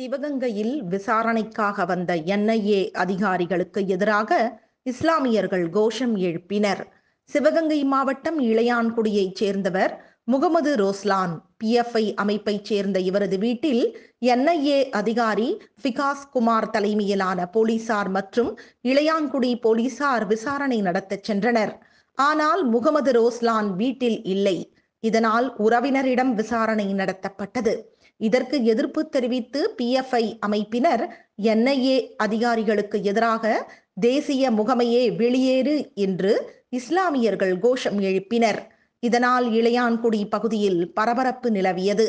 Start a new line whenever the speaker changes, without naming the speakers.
சிவகங்கையில் விசாரணைக்காக வந்த என்ஐஏ அதிகாரிகளுக்கு எதிராக இஸ்லாமியர்கள் கோஷம் எழுப்பினர் சிவகங்கை மாவட்டம் இளையான்குடியைச் சேர்ந்தவர் முகமது ரோஸ்லான் பிஎஃப்ஐ அமைப்பைச் சேர்ந்த இவரது வீட்டில் என்ஐஏ அதிகாரி பிகாஸ் குமார் தலைமையிலான போலீசார் மற்றும் இளையான்குடி போலீசார் விசாரணை நடத்தச் சென்றனர் ஆனால் முகமது ரோஸ்லான் வீட்டில் இல்லை இதனால் உறவினரிடம் விசாரணை நடத்தப்பட்டது இதற்கு எதிர்ப்பு தெரிவித்து பிஎஃப்ஐ அமைப்பினர் என்ஐஏ அதிகாரிகளுக்கு எதிராக தேசிய முகமையே வெளியேறு என்று இஸ்லாமியர்கள் கோஷம் எழுப்பினர் இதனால் இளையான்குடி பகுதியில் பரபரப்பு நிலவியது